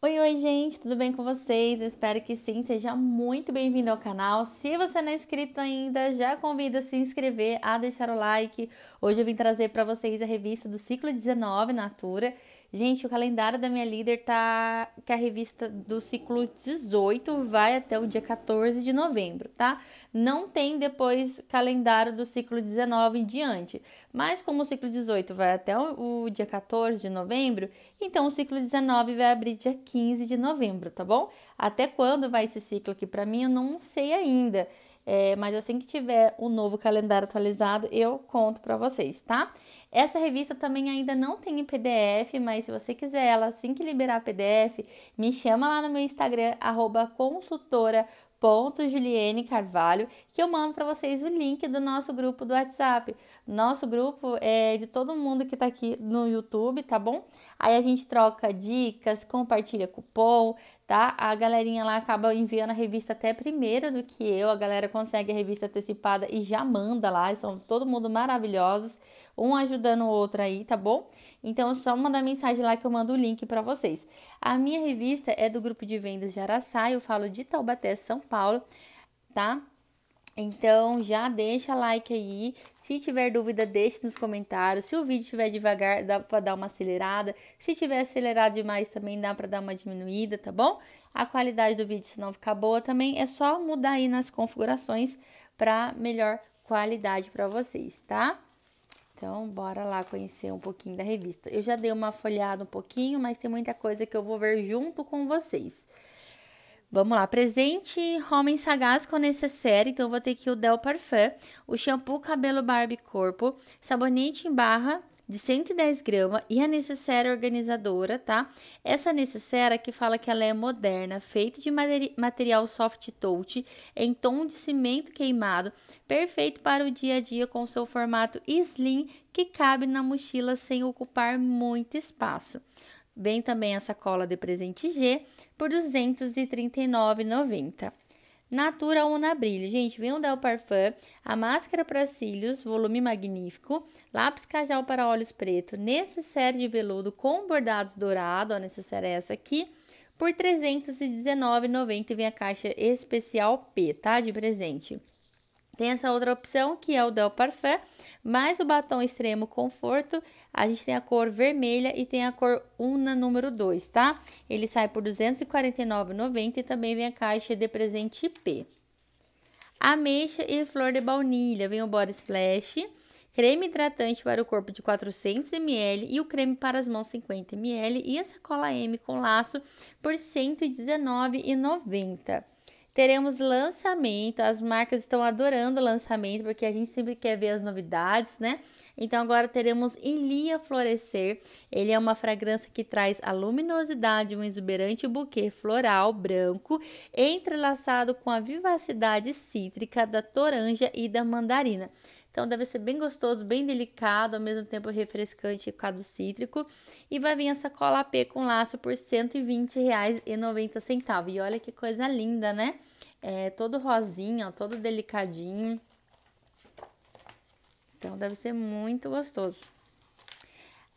Oi, oi, gente, tudo bem com vocês? Espero que sim, seja muito bem-vindo ao canal. Se você não é inscrito ainda, já convida a se inscrever, a deixar o like. Hoje eu vim trazer para vocês a revista do ciclo 19 Natura. Gente, o calendário da minha líder tá que a revista do ciclo 18 vai até o dia 14 de novembro, tá? Não tem depois calendário do ciclo 19 em diante. Mas como o ciclo 18 vai até o, o dia 14 de novembro, então o ciclo 19 vai abrir dia 15 de novembro, tá bom? Até quando vai esse ciclo aqui para mim eu não sei ainda. É, mas assim que tiver o um novo calendário atualizado, eu conto para vocês, tá? Essa revista também ainda não tem em PDF, mas se você quiser ela assim que liberar PDF, me chama lá no meu Instagram, @consultora_juliene_carvalho, consultora ponto Juliene Carvalho, que eu mando para vocês o link do nosso grupo do WhatsApp. Nosso grupo é de todo mundo que está aqui no YouTube, tá bom? Aí a gente troca dicas, compartilha cupom, tá? A galerinha lá acaba enviando a revista até primeiro do que eu, a galera consegue a revista antecipada e já manda lá, são todo mundo maravilhosos, um ajudando o outro aí, tá bom? Então é só mandar mensagem lá que eu mando o link para vocês. A minha revista é do grupo de vendas de Araçá, eu falo de Taubaté, São Paulo, tá? Então já deixa like aí. Se tiver dúvida, deixe nos comentários. Se o vídeo estiver devagar, dá para dar uma acelerada. Se tiver acelerado demais também dá para dar uma diminuída, tá bom? A qualidade do vídeo se não ficar boa também é só mudar aí nas configurações para melhor qualidade para vocês, tá? Então, bora lá conhecer um pouquinho da revista. Eu já dei uma folhada um pouquinho, mas tem muita coisa que eu vou ver junto com vocês. Vamos lá, presente Homem Sagaz com necessaire, então vou ter aqui o Del Parfum, o shampoo cabelo Barbie Corpo, sabonete em barra de 110 gramas e a necessaire organizadora, tá? Essa necessaire que fala que ela é moderna, feita de material soft touch, em tom de cimento queimado, perfeito para o dia a dia com seu formato slim que cabe na mochila sem ocupar muito espaço. Vem também essa cola de presente G por R$ 239,90. Natura Una Brilho. Gente, vem o Del Parfum, a máscara para cílios, volume magnífico, lápis cajal para olhos preto, necessaire de veludo com bordados dourado, a necessaire é essa aqui, por R$ 319,90 e vem a caixa especial P, tá? De presente. Tem essa outra opção que é o Del Parfum, mais o batom extremo conforto. A gente tem a cor vermelha e tem a cor Una número 2, tá? Ele sai por R$ 249,90 e também vem a caixa de presente IP. Ameixa e flor de baunilha, vem o Body Splash, creme hidratante para o corpo de 400ml e o creme para as mãos 50ml e a sacola M com laço por R$ 119,90. Teremos lançamento, as marcas estão adorando o lançamento porque a gente sempre quer ver as novidades, né? Então agora teremos Ilia Florescer. Ele é uma fragrância que traz a luminosidade, um exuberante buquê floral branco, entrelaçado com a vivacidade cítrica da toranja e da mandarina. Então deve ser bem gostoso, bem delicado, ao mesmo tempo refrescante com do cítrico. E vai vir essa cola P com laço por R$ 120,90. E olha que coisa linda, né? É todo rosinha, todo delicadinho. Então deve ser muito gostoso.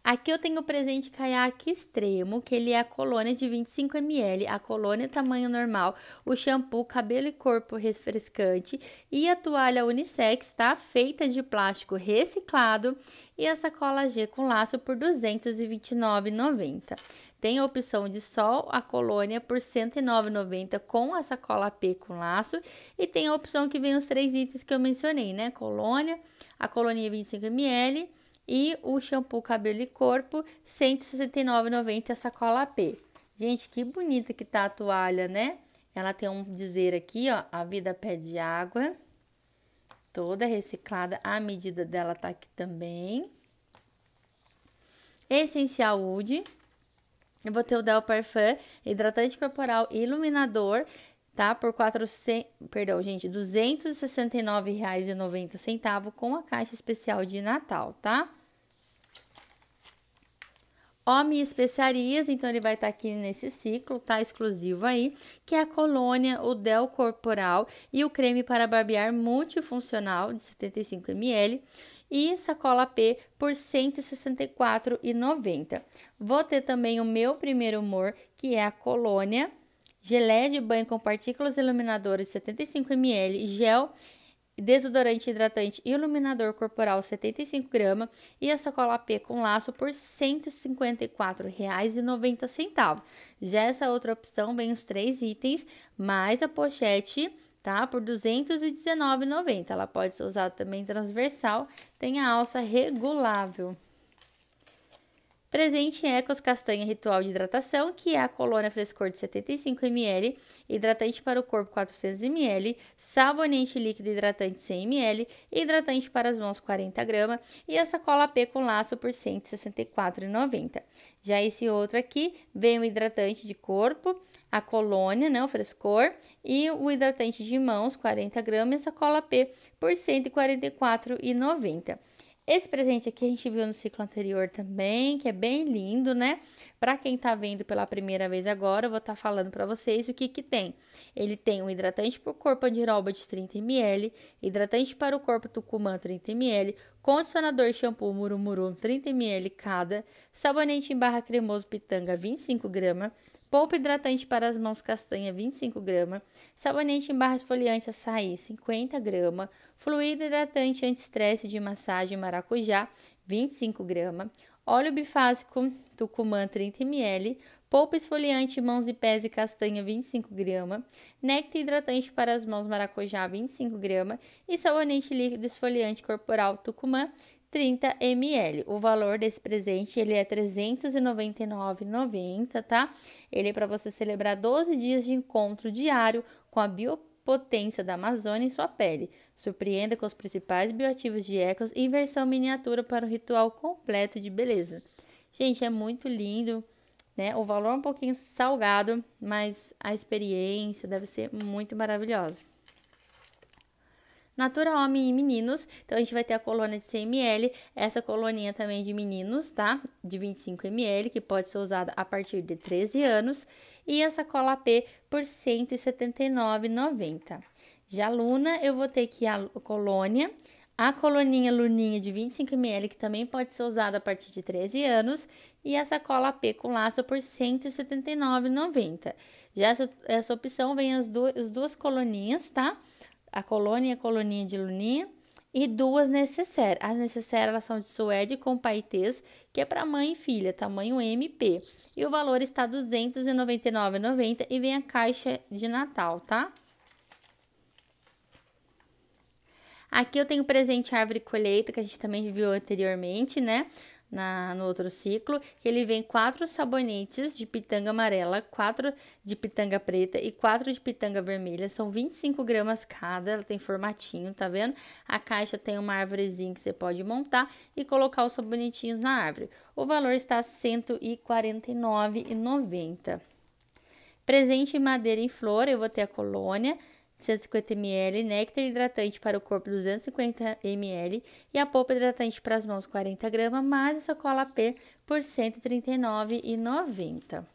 Aqui eu tenho o presente caiaque extremo, que ele é a colônia de 25 ml, a colônia tamanho normal, o shampoo cabelo e corpo refrescante e a toalha unissex, tá? Feita de plástico reciclado e a sacola G com laço por R$ 229,90. Tem a opção de só a colônia por R$ 109,90 com a sacola P com laço. E tem a opção que vem os três itens que eu mencionei, né? Colônia, a colônia 25ml e o shampoo cabelo e corpo, R$ 169,90 a sacola P. Gente, que bonita que tá a toalha, né? Ela tem um dizer aqui, ó, a vida pede água, toda reciclada, a medida dela tá aqui também. Essencial Wood, eu vou ter o Del Parfum, hidratante corporal e iluminador, tá? Por 400, perdão, gente, R$ 269,90 com a caixa especial de Natal, tá? Homem Especiarias, então ele vai estar tá aqui nesse ciclo, tá? Exclusivo aí, que é a colônia, o Del Corporal e o creme para barbear multifuncional de 75ml e sacola P por R$ 164,90. Vou ter também o meu primeiro humor, que é a colônia, gelé de banho com partículas iluminadoras 75ml, gel desodorante hidratante iluminador corporal 75 gramas e a sacola P com laço por R$ 154,90. Já essa outra opção vem os três itens mais a pochete tá? Por R$ 219,90. Ela pode ser usada também transversal, tem a alça regulável. Presente Ecos é Castanha Ritual de Hidratação, que é a colônia frescor de 75ml, hidratante para o corpo 400ml, sabonete líquido hidratante 100ml, hidratante para as mãos 40 gramas e a sacola P com laço por R$ 164,90. Já esse outro aqui vem o hidratante de corpo, a colônia, né, o frescor, e o hidratante de mãos, 40 gramas, a cola P por R$ 144,90. Esse presente aqui a gente viu no ciclo anterior também, que é bem lindo, né? Para quem tá vendo pela primeira vez agora, eu vou estar tá falando para vocês o que que tem. Ele tem um hidratante para o corpo andiroba de 30 ml, hidratante para o corpo tucumã 30 ml, condicionador shampoo murumuru 30 ml cada, sabonete em barra cremoso pitanga 25 gramas, polpa hidratante para as mãos castanha 25 gramas, sabonete em barra esfoliante açaí 50 gramas, fluido hidratante anti-estresse de massagem maracujá 25 gramas, óleo bifásico tucumã 30 ml, polpa esfoliante mãos e pés e castanha 25 gramas, néctar hidratante para as mãos maracujá 25 gramas e sabonete líquido esfoliante corporal tucumã 30 ml. O valor desse presente ele é 399,90, tá? Ele é para você celebrar 12 dias de encontro diário com a biopotência da Amazônia em sua pele. Surpreenda com os principais bioativos de Ecos em versão miniatura para o ritual completo de beleza. Gente, é muito lindo, né? O valor é um pouquinho salgado, mas a experiência deve ser muito maravilhosa. Natura Homem e Meninos. Então, a gente vai ter a colônia de 100 ml, essa coloninha também de meninos, tá? De 25 ml, que pode ser usada a partir de 13 anos. E essa cola P por R$ 179,90. Já Luna, eu vou ter aqui a colônia, a coloninha Luninha de 25ml, que também pode ser usada a partir de 13 anos, e essa cola P com laço por R$ 179,90. Já essa, essa opção vem as, as duas coloninhas, tá? a colônia e a coloninha de luninha, e duas necessaires. As necessaires elas são de suede com paetês, que é para mãe e filha, tamanho MP. E o valor está R$ 299,90 e vem a caixa de Natal, tá? Aqui eu tenho presente árvore colheita, que a gente também viu anteriormente, né? na, no outro ciclo, que ele vem quatro sabonetes de pitanga amarela, quatro de pitanga preta e quatro de pitanga vermelha. São 25 gramas cada, ela tem formatinho, tá vendo? A caixa tem uma árvorezinha que você pode montar e colocar os sabonetinhos na árvore. O valor está R$ 149,90. Presente em madeira em flor, eu vou ter a colônia, 150 ml, néctar hidratante para o corpo 250 ml e a polpa hidratante para as mãos 40 gramas, mais a cola P por R$ 139,90.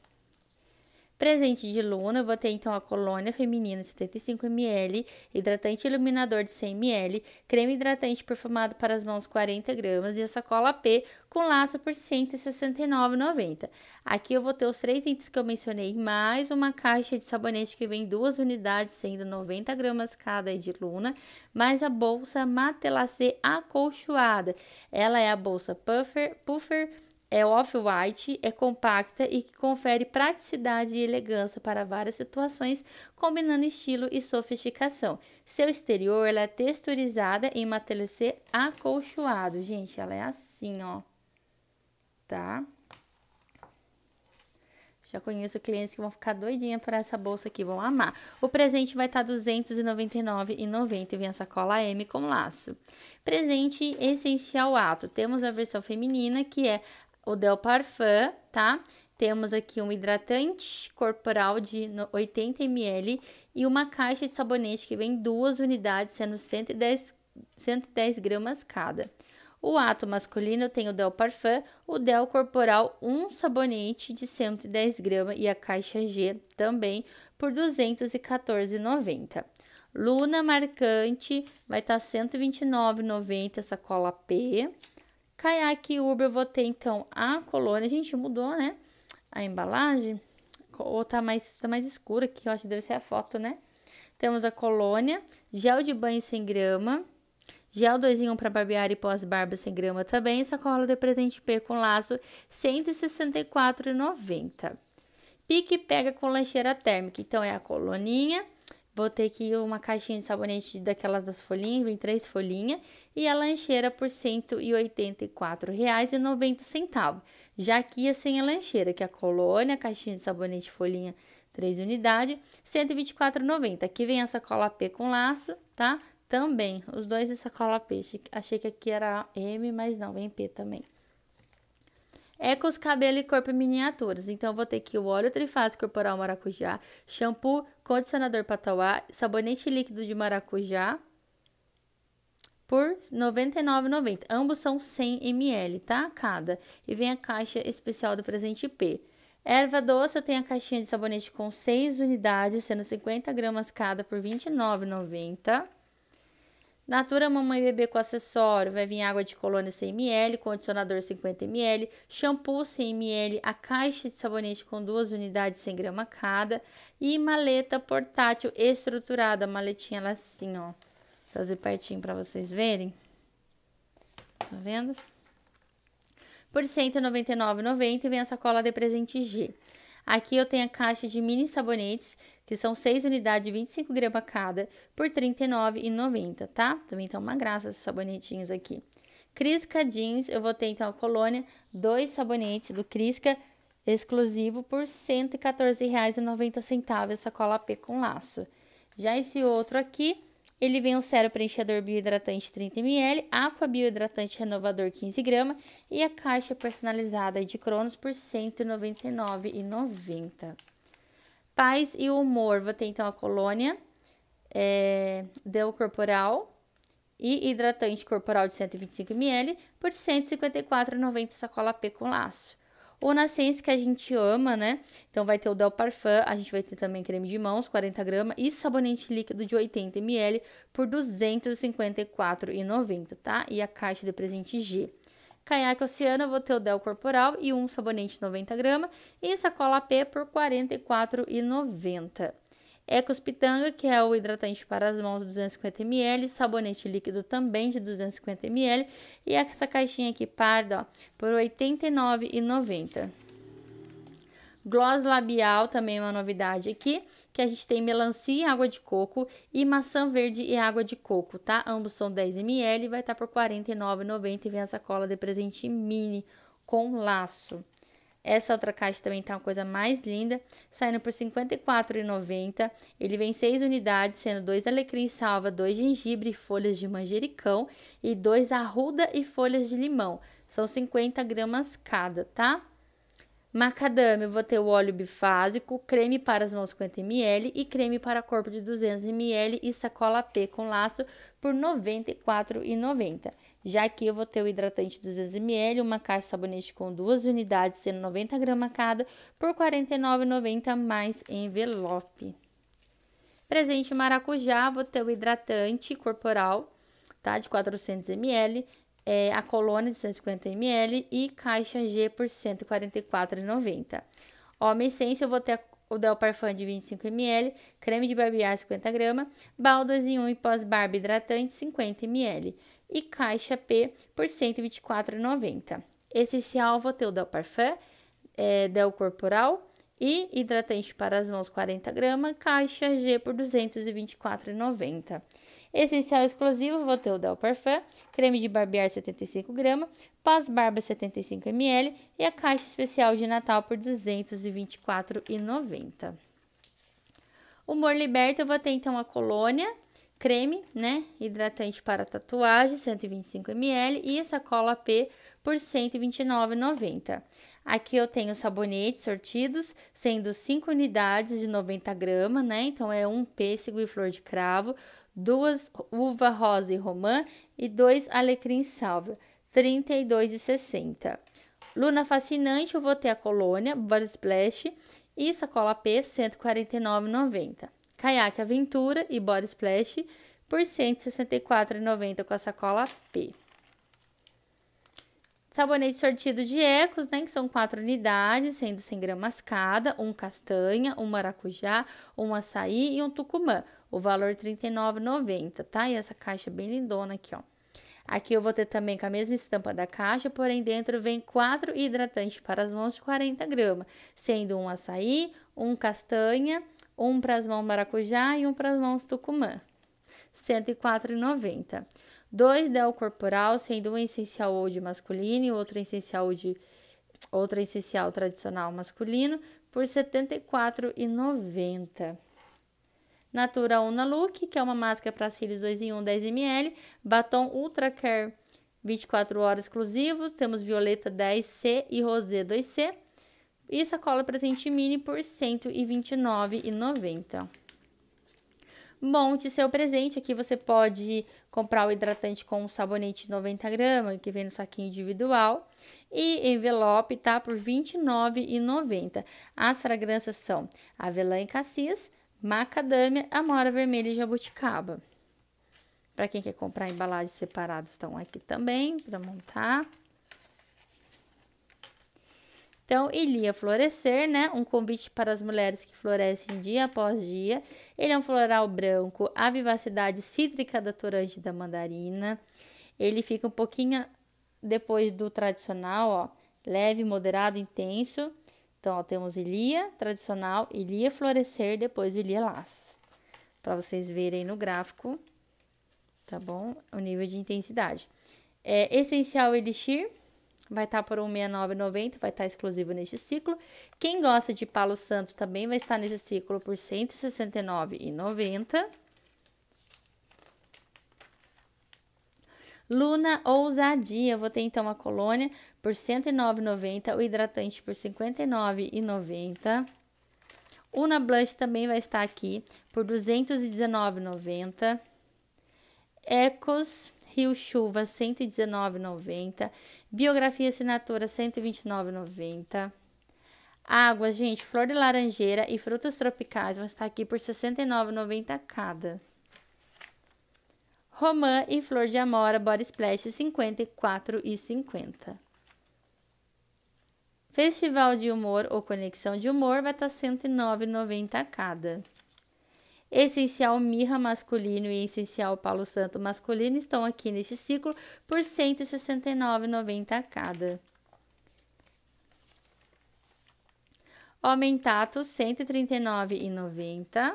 Presente de Luna, eu vou ter então a colônia feminina 75ml, hidratante iluminador de 100ml, creme hidratante perfumado para as mãos 40 gramas e a sacola P com laço por R$ 169,90. Aqui eu vou ter os três itens que eu mencionei, mais uma caixa de sabonete que vem duas unidades, sendo 90 gramas cada de Luna, mais a bolsa Matelacê acolchoada. Ela é a bolsa Puffer, Puffer é off-white, é compacta e que confere praticidade e elegância para várias situações, combinando estilo e sofisticação. Seu exterior ela é texturizada em matelassé acolchoado. Gente, ela é assim, ó. Tá? Já conheço clientes que vão ficar doidinha por essa bolsa aqui, vão amar. O presente vai estar tá R$ 299,90 e vem a sacola M com laço. Presente essencial ato. Temos a versão feminina que é o Del Parfum, tá? Temos aqui um hidratante corporal de 80 ml e uma caixa de sabonete que vem duas unidades, sendo 110, 110 gramas cada. O ato masculino tem o Del Parfum, o Del Corporal, um sabonete de 110 gramas e a caixa G também por R$ 214,90. Luna Marcante vai estar tá R$ 129,90 cola P. Caiaque Uber, eu vou ter então a colônia. a Gente, mudou, né? A embalagem. Ou tá mais, tá mais escura aqui, eu acho que deve ser a foto, né? Temos a colônia, gel de banho sem grama, gel 2 em 1 para barbear e pós-barba sem grama também, sacola de presente P com laço, R$ 164,90. Pique pega com lancheira térmica, então é a coloninha, Botei aqui uma caixinha de sabonete daquelas das folhinhas, vem três folhinhas, e a lancheira por R$ 184,90. Já aqui assim a lancheira, que é a colônia, caixinha de sabonete folhinha 3 unidades, 124,90. Aqui vem a sacola P com laço, tá? Também, os dois essa sacola P, Achei que aqui era M, mas não, vem P também. Ecos, é cabelo e corpo miniaturas. Então, vou ter aqui o óleo trifásico corporal maracujá, shampoo, condicionador patauá, sabonete líquido de maracujá por R$ 99,90. Ambos são 100 ml, tá? Cada. E vem a caixa especial do presente P. Erva doce, tem a caixinha de sabonete com 6 unidades, sendo 50 gramas cada por R$ 29,90. Natura Mamãe Bebê com acessório, vai vir água de colônia 100ml, condicionador 50ml, shampoo 100ml, a caixa de sabonete com duas unidades 100 gramas cada e maleta portátil estruturada, maletinha ela assim, ó. Vou trazer pertinho para vocês verem. Tá vendo? Por R$ 199,90 vem a sacola de presente G. Aqui eu tenho a caixa de mini sabonetes que são 6 unidades de 25 gramas cada, por R$ 39,90, tá? Também tá uma graça esses sabonetinhos aqui. Crisca Jeans, eu vou ter então a colônia, dois sabonetes do Crisca exclusivo por R$ 114,90 sacola P com laço. Já esse outro aqui, ele vem um sério preenchedor biohidratante 30ml, aqua biohidratante renovador 15 gramas e a caixa personalizada de cronos por R$ 199,90. Paz e humor, vou ter então a colônia, é, eh, deu corporal e hidratante corporal de 125 ml por R$154,90 sacola P com laço. O Nascense, que a gente ama, né? Então vai ter o Del Parfum, a gente vai ter também creme de mãos, 40 gramas, e sabonete líquido de 80 ml por R$254,90, tá? E a caixa de presente G caiaque oceano eu vou ter o Del Corporal e um sabonete 90 gramas e sacola P por R$ 44,90. Ecos Pitanga, que é o hidratante para as mãos 250 ml, sabonete líquido também de 250 ml e essa caixinha aqui parda ó, por R$ 89,90. Gloss labial também é uma novidade aqui, que a gente tem melancia e água de coco e maçã verde e água de coco, tá? Ambos são 10 ml, vai estar tá por R$ 49,90 e vem essa cola de presente mini com laço. Essa outra caixa também tá uma coisa mais linda, saindo por R$ 54,90. Ele vem seis unidades, sendo dois alecrim salva, dois gengibre e folhas de manjericão e dois arruda e folhas de limão. São 50 gramas cada, tá? Macadâmia, eu vou ter o óleo bifásico, creme para as mãos 50 ml e creme para corpo de 200 ml e sacola P com laço por R$ 94,90. Já aqui eu vou ter o hidratante 200 ml, uma caixa de sabonete com duas unidades, sendo 90 gramas cada, por R$ 49,90 mais envelope. Presente maracujá, vou ter o hidratante corporal, tá? De 400 ml, é, a colônia de 150 ml e caixa G por R$ 144,90. Homem essência, eu vou ter o Del Parfum de 25 ml, creme de barbear 50 gramas, baldas em 1 e pós-barba hidratante 50 ml e caixa P por R$ 124,90. Essencial, vou ter o Del Parfum, é, Del Corporal e hidratante para as mãos 40 gramas, caixa G por R$ 224,90. Essencial exclusivo, vou ter o Del Parfum, creme de barbear 75 gramas, pós Barba 75 ml e a caixa especial de Natal por R$ 224,90. O Humor Liberta, eu vou ter então a colônia, creme, né, hidratante para tatuagem 125 ml e essa cola P por R$ 129,90. Aqui eu tenho sabonetes sortidos, sendo 5 unidades de 90 gramas, né? Então é um pêssego e flor de cravo, duas uva rosa e romã e dois alecrim sálvia, R$ 32,60. Luna Fascinante, eu vou ter a colônia, Body Splash e sacola P, R$ 149,90. Caiaque Aventura e Body Splash por R$ 164,90 com a sacola P. Sabonete sortido de ecos, né? Que são quatro unidades, sendo 100 gramas cada, um castanha, um maracujá, um açaí e um tucumã. O valor R$ 39,90, tá? E essa caixa é bem lindona aqui, ó. Aqui eu vou ter também com a mesma estampa da caixa, porém dentro vem quatro hidratantes para as mãos de 40 gramas, sendo um açaí, um castanha, um para as mãos maracujá e um para as mãos tucumã. R$ 104,90. Dois del corporal, sendo um essencial ou de masculino e outro essencial de outro essencial tradicional masculino por R$ 74,90. Natura Una Look, que é uma máscara para cílios 2 em 1 10 ml, batom Ultra Care 24 horas exclusivos, temos violeta 10C e rosé 2C. E sacola presente mini por R$ 129,90 monte seu presente. Aqui você pode comprar o hidratante com um sabonete 90 gramas, que vem no saquinho individual, e envelope, tá? Por R$ 29,90. As fragrâncias são avelã e cassis, macadâmia, amora vermelha e jabuticaba. Para quem quer comprar embalagens separadas, estão aqui também para montar. Então, Ilia Florescer, né? Um convite para as mulheres que florescem dia após dia. Ele é um floral branco, a vivacidade cítrica da toranja, da mandarina. Ele fica um pouquinho depois do tradicional, ó, leve, moderado, intenso. Então, ó, temos Ilia tradicional, Ilia florescer, depois Ilia laço. Para vocês verem no gráfico, tá bom? O nível de intensidade. É essencial elixir vai estar tá por 169,90, vai estar tá exclusivo neste ciclo. Quem gosta de Palo Santo também vai estar nesse ciclo por 169,90. Luna Ousadia, vou ter então a colônia por 109,90, o hidratante por 59,90. Una Blush também vai estar aqui por 219,90. Ecos Rio Chuva 119,90, Biografia Assinatura 129,90. Água, gente, flor de laranjeira e frutas tropicais vão estar aqui por R$ 69,90 cada. Romã e flor de amora Body Splash R$ 54,50. Festival de Humor ou Conexão de Humor vai estar R$ 109,90 cada. Essencial Mirra masculino e Essencial Palo Santo masculino estão aqui neste ciclo por R$ 169,90 cada. Homem Tato, R$ 139,90.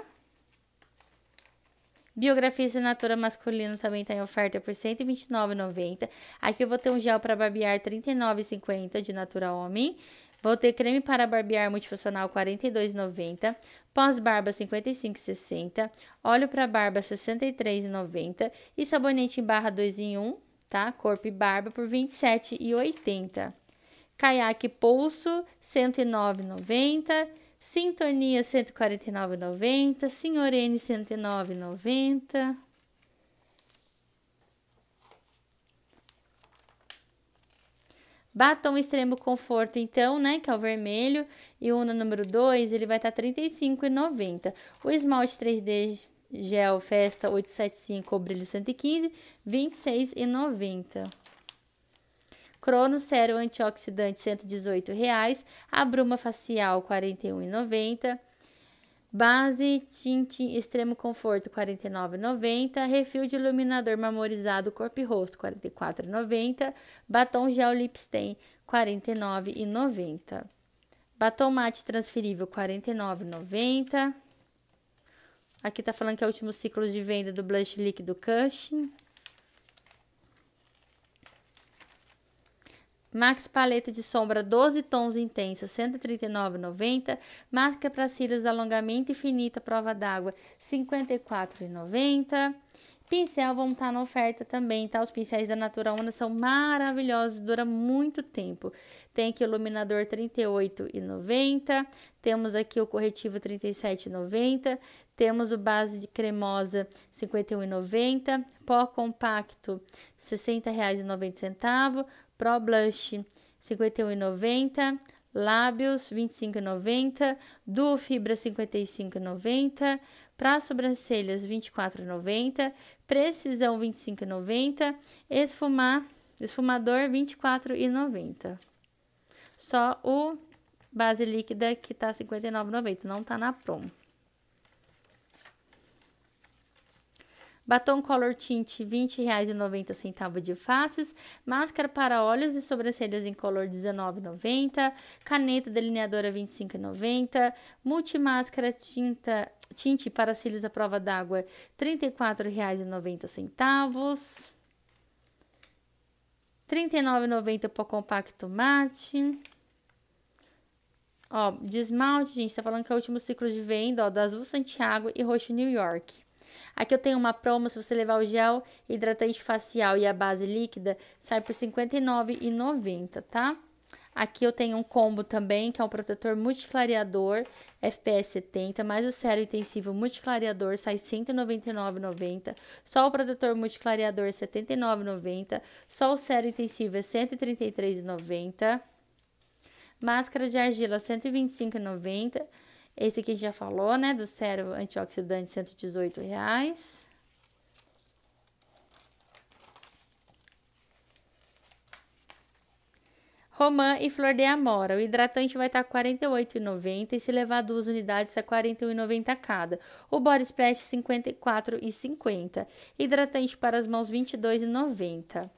Biografia e assinatura masculino também está em oferta por R$ 129,90. Aqui eu vou ter um gel para barbear R$ 39,50 de Natura Homem. Vou ter creme para barbear multifuncional 42,90, pós-barba 55,60, óleo para barba 63,90 e sabonete em barra 2 em 1, tá? Corpo e barba por 27,80. Caiaque Pulso 109,90. Sintonia 149,90, Senhorene 109,90. Batom extremo conforto, então, né, que é o vermelho, e o Una número 2, ele vai estar tá R$ 35,90. O esmalte 3D gel Festa 875 ou brilho 115, R$ 26,90. Crono Sério Antioxidante R$ 118,00. A Bruma Facial R$ 41,90. Base tinte extremo conforto 49,90, refil de iluminador marmorizado corpo e rosto 44,90, batom gel lips tem 49,90. Batom mate transferível 49,90. Aqui tá falando que é o último ciclo de venda do blush líquido Cushing. Max paleta de sombra 12 tons intensa, 139,90. Máscara para cílios alongamento infinita, prova d'água, 54,90. Pincel vão estar tá na oferta também, tá? Os pincéis da Natura Una são maravilhosos, dura muito tempo. Tem aqui o iluminador 38,90. Temos aqui o corretivo 37,90. Temos o base de cremosa 51,90. Pó compacto R$ 60,90. Pro Blush R$ 51,90. Lábios R$ 25,90. Duo Fibra R$ 55,90. Para sobrancelhas R$ 24,90. Precisão R$ 25,90. Esfumar, esfumador R$ 24,90. Só o base líquida que tá R$ 59,90, não tá na promo. Batom Color Tint R$ 20,90 de faces. Máscara para olhos e sobrancelhas em color R$ 19,90. Caneta delineadora R$ 25,90. Multimáscara tinta, tinte para cílios à prova d'água R$ 34,90. R$ 39,90 pó compacto mate. Ó, de esmalte, gente, tá falando que é o último ciclo de venda, ó, da Azul Santiago e Roxo New York. Aqui eu tenho uma promo, se você levar o gel hidratante facial e a base líquida, sai por R$ 59,90, tá? Aqui eu tenho um combo também, que é um protetor multiclareador FPS 70, mais o sérum intensivo multiclareador, sai R$ 199,90. Só o protetor multiclareador R$ 79,90. Só o sérum intensivo é R$ 133,90. Máscara de argila R$ 125,90. Esse aqui a gente já falou, né? Do cérebro antioxidante, 118 reais. Romã e Flor de Amora. O hidratante vai estar R$ 48,90 e se levar duas unidades a R$ 41,90 cada. O Body Splash R$ 54,50. Hidratante para as mãos R$ 22,90.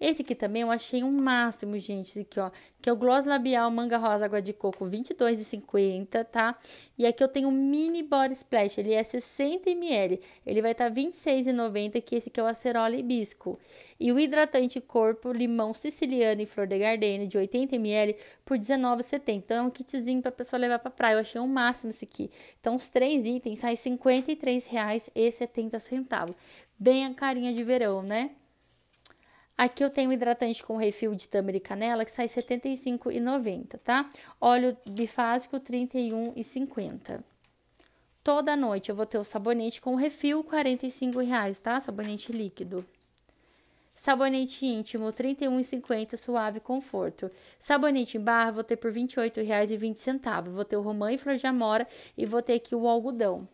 Esse aqui também eu achei um máximo, gente. Esse aqui, ó. Que é o Gloss Labial Manga Rosa Água de Coco, 22,50, tá? E aqui eu tenho o Mini Body Splash. Ele é 60ml. Ele vai estar tá 26,90, que esse aqui é o Acerola Hibisco. E o hidratante corpo Limão Siciliano e Flor de Gardenia de 80ml por 19,70. Então é um kitzinho pra pessoa levar pra praia. Eu achei um máximo esse aqui. Então os três itens saem 53,70. Bem a carinha de verão, né? Aqui eu tenho hidratante com refil de tâmara e canela, que sai R$ 75,90, tá? Óleo bifásico, R$ 31,50. Toda noite eu vou ter o sabonete com refil, R$ 45,00, tá? Sabonete líquido. Sabonete íntimo, R$ 31,50, suave conforto. Sabonete em barra, vou ter por R$ 28,20. Vou ter o romã e flor de amora e vou ter aqui o algodão,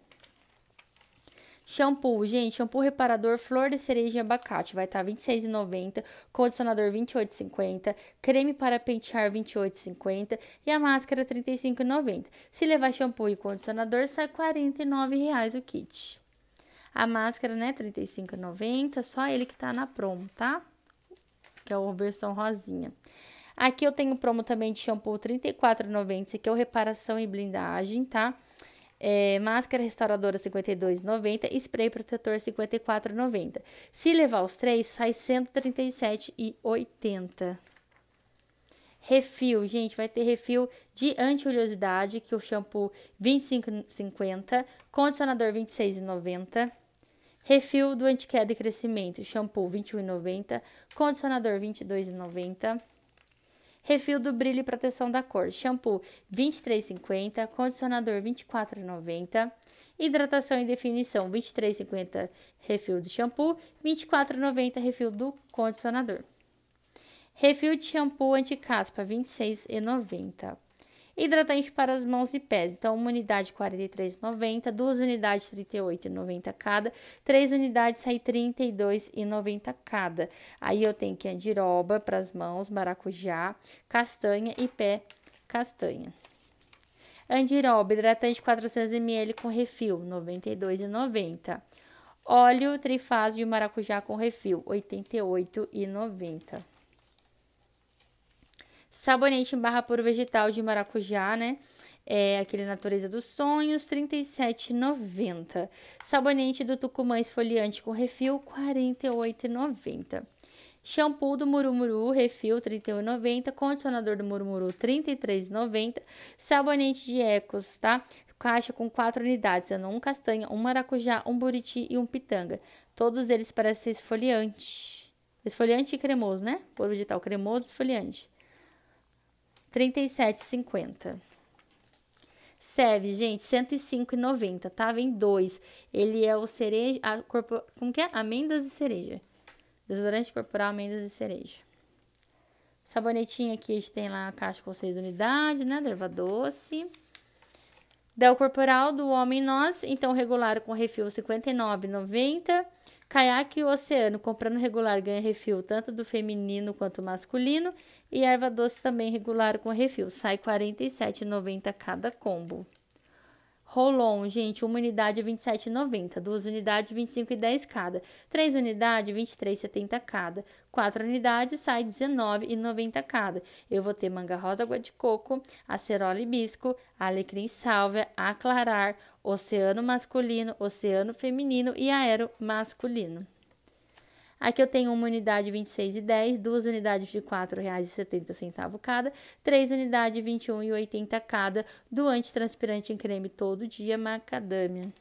Shampoo, gente, shampoo reparador flor de cereja e abacate vai estar R$ 26,90. condicionador 28,50; creme para pentear 28,50 e a máscara 35,90. Se levar shampoo e condicionador, sai 49,00 o kit. A máscara, né, 35,90 só ele que tá na promo, tá? Que é a versão rosinha. Aqui eu tenho promo também de shampoo esse que é o reparação e blindagem, tá? é, máscara restauradora 52,90 e spray protetor 54,90. Se levar os três, sai 137,80. Refil, gente, vai ter refil de anti-oleosidade, que é o shampoo 25,50, condicionador 26,90. Refil do anti queda e crescimento, shampoo 21,90, condicionador 22,90. Refil do brilho e proteção da cor. Shampoo 23,50, condicionador 24,90. Hidratação e definição 23,50 refil do shampoo, 24,90 refil do condicionador. Refil de shampoo anti-caspa 26,90. Hidratante para as mãos e pés. Então, uma unidade 43,90, duas unidades 38,90 cada, três unidades sai 32,90 cada. Aí eu tenho que andiroba para as mãos, maracujá, castanha e pé castanha. Andiroba, hidratante 400ml com refil, R$ 92,90. Óleo trifásico de maracujá com refil, R$ 88,90 sabonete em barra puro vegetal de maracujá, né? É aquele Natureza dos Sonhos, R$ 37,90. Sabonete do Tucumã esfoliante com refil, R$ 48,90. Shampoo do Murumuru, refil, R$ 31,90. Condicionador do Murumuru, R$ 33,90. Sabonete de Ecos, tá? Caixa com quatro unidades, sendo um castanha, um maracujá, um buriti e um pitanga. Todos eles para ser esfoliante. Esfoliante e cremoso, né? Puro vegetal cremoso esfoliante. 37,50. seve gente, 105,90, tá? Vem dois. Ele é o cereja, a corpo, como que é? Amêndoas e cereja. Desodorante corporal, amêndoas e cereja. Sabonetinho aqui, a gente tem lá a caixa com 6 unidades, né? Derva doce. Del corporal do homem nós, então regular com refil 59,90. Caiaque e Oceano, comprando regular, ganha refil tanto do feminino quanto masculino. E erva doce também regular com refil. Sai R$ 47,90 cada combo. Rolon, gente, uma unidade 27,90, duas unidades 25,10 cada, três unidades 23,70 cada, quatro unidades sai 19,90 cada. Eu vou ter manga rosa, água de coco, acerola hibisco, alecrim sálvia, aclarar, oceano masculino, oceano feminino e aero masculino. Aqui eu tenho uma unidade e 26,10, duas unidades de R$ 4,70 cada, três unidades e 21,80 cada do antitranspirante em creme todo dia macadâmia.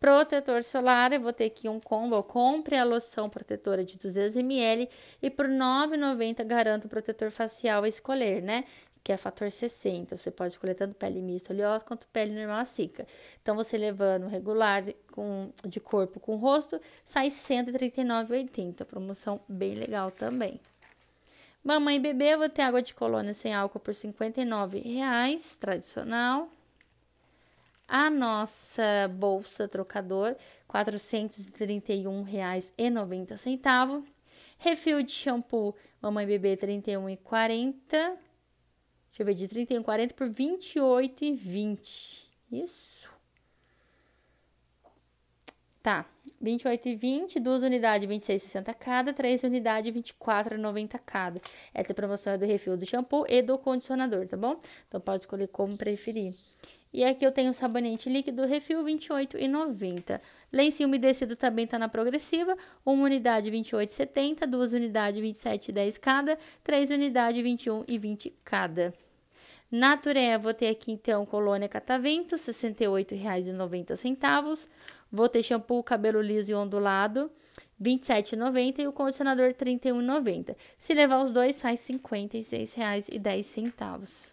Protetor solar, eu vou ter aqui um combo, compre a loção protetora de 200ml e por R$ 9,90 garanto o protetor facial a escolher, né? que é fator 60. Você pode colher tanto pele mista oleosa quanto pele normal seca. Então, você levando regular de, com, de corpo com rosto, sai 139,80. Promoção bem legal também. Mamãe e bebê, eu vou ter água de colônia sem álcool por R$ 59,00, tradicional. A nossa bolsa trocador, R$ 431,90. Refil de shampoo, mamãe e bebê, R$ 31,40. Deixa eu ver, de 31,40 por 28,20. Isso. Tá, 28,20, duas unidades 26,60 cada, três unidades 24,90 cada. Essa é promoção é do refil do shampoo e do condicionador, tá bom? Então pode escolher como preferir. E aqui eu tenho o sabonete líquido refil 28,90. Lenço umedecido também está na progressiva, 1 unidade 28,70, 2 unidades 27,10 cada, 3 unidades 21 e 20 cada. Na vou ter aqui então colônia Catavento, R$ 68,90. Vou ter shampoo cabelo liso e ondulado, R$ 27,90 e o condicionador R$ 31,90. Se levar os dois, sai R$ 56,10.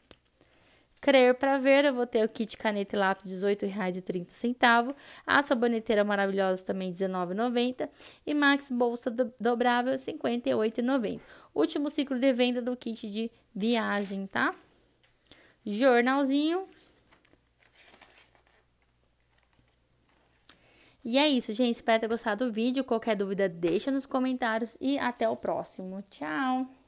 Crer para ver, eu vou ter o kit caneta e lápis R$18,30. A saboneteira maravilhosa também R$19,90. E Max Bolsa do, dobrável R$58,90. Último ciclo de venda do kit de viagem, tá? Jornalzinho. E é isso, gente. Espero ter gostado do vídeo. Qualquer dúvida, deixa nos comentários. E até o próximo. Tchau!